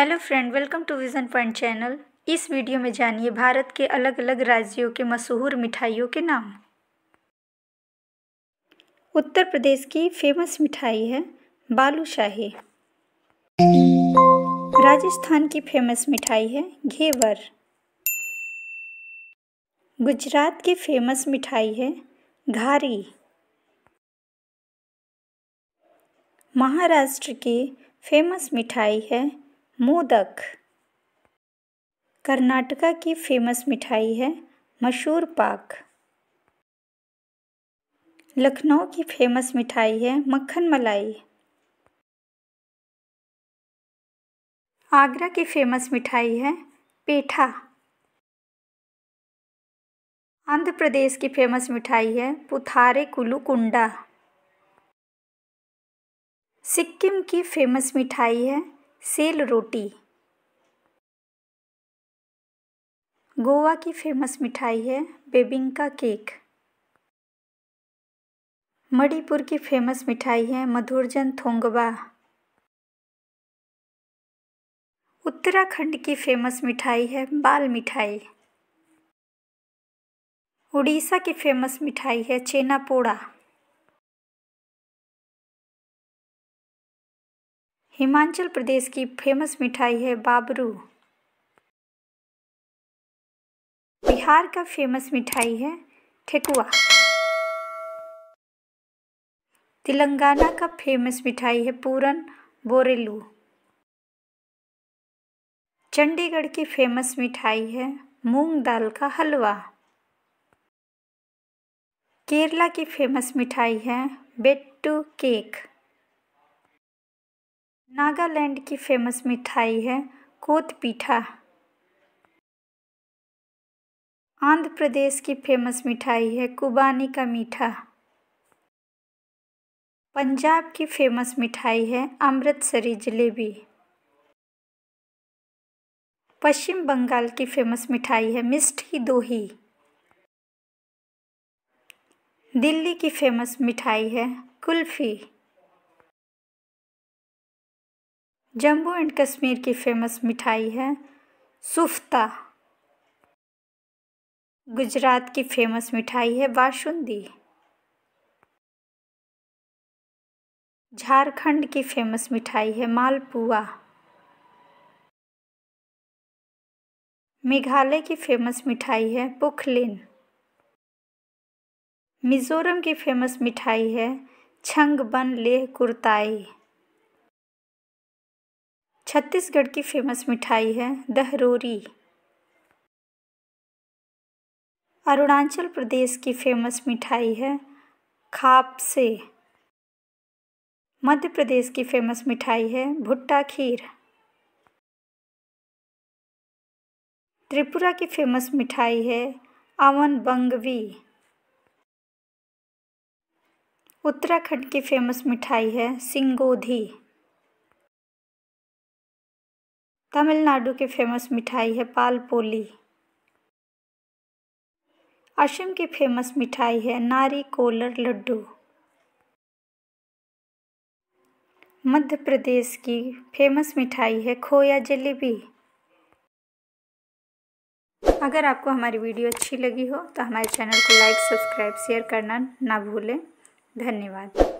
hello friend welcome to vision point channel इस video में जानिए भारत के अलग अलग राज्यों के मशहूर मिठाइयों के नाम उत्तर प्रदेश की फेमस मिठाई है बालूशाही राजस्थान की फेमस मिठाई है घेवर गुजरात की फेमस मिठाई है घारी महाराष्ट्र की फेमस मिठाई है मोदक कर्नाटका की फेमस मिठाई है मशहूर पाक लखनऊ की फेमस मिठाई है मक्खन मलाई आगरा की फेमस मिठाई है पेठा आंध्र प्रदेश की फेमस मिठाई है पुथारे कुलू कुंडा सिक्किम की फेमस मिठाई है सेल रोटी गोवा की फेमस मिठाई है बेबिंका केक मणिपुर की फेमस मिठाई है मधुरजन थोंगबा उत्तराखंड की फेमस मिठाई है बाल मिठाई उड़ीसा की फेमस मिठाई है चेनापोड़ा हिमाचल प्रदेश की फेमस मिठाई है बाबरू बिहार का फेमस मिठाई है ठेकुआ तेलंगाना का फेमस मिठाई है पूरन बोरेलू चंडीगढ़ की फेमस मिठाई है मूंग दाल का हलवा केरला की फेमस मिठाई है बेट्टू केक नागालैंड की फेमस मिठाई है कोत पीठा आंध्र प्रदेश की फेमस मिठाई है कुबानी का मीठा पंजाब की फेमस मिठाई है अमृतसरी जलेबी पश्चिम बंगाल की फेमस मिठाई है मिष्ठी दोही दिल्ली की फेमस मिठाई है कुल्फ़ी जम्मू एंड कश्मीर की फेमस मिठाई है सुफ्ता गुजरात की फेमस मिठाई है बासुंदी झारखंड की फेमस मिठाई है मालपुआ मेघालय की फेमस मिठाई है पुखलिन मिज़ोरम की फेमस मिठाई है छंग बन लेह कुर्ताई छत्तीसगढ़ की फेमस मिठाई है दहरोरी अरुणाचल प्रदेश की फेमस मिठाई है खापसे मध्य प्रदेश की फेमस मिठाई है भुट्टा खीर त्रिपुरा की फेमस मिठाई है अवन बंगवी उत्तराखंड की फेमस मिठाई है सिंगोधी तमिलनाडु की फेमस मिठाई है पालपोली असम की फेमस मिठाई है नारी कोलर लड्डू मध्य प्रदेश की फेमस मिठाई है खोया जलेबी अगर आपको हमारी वीडियो अच्छी लगी हो तो हमारे चैनल को लाइक सब्सक्राइब शेयर करना ना भूलें धन्यवाद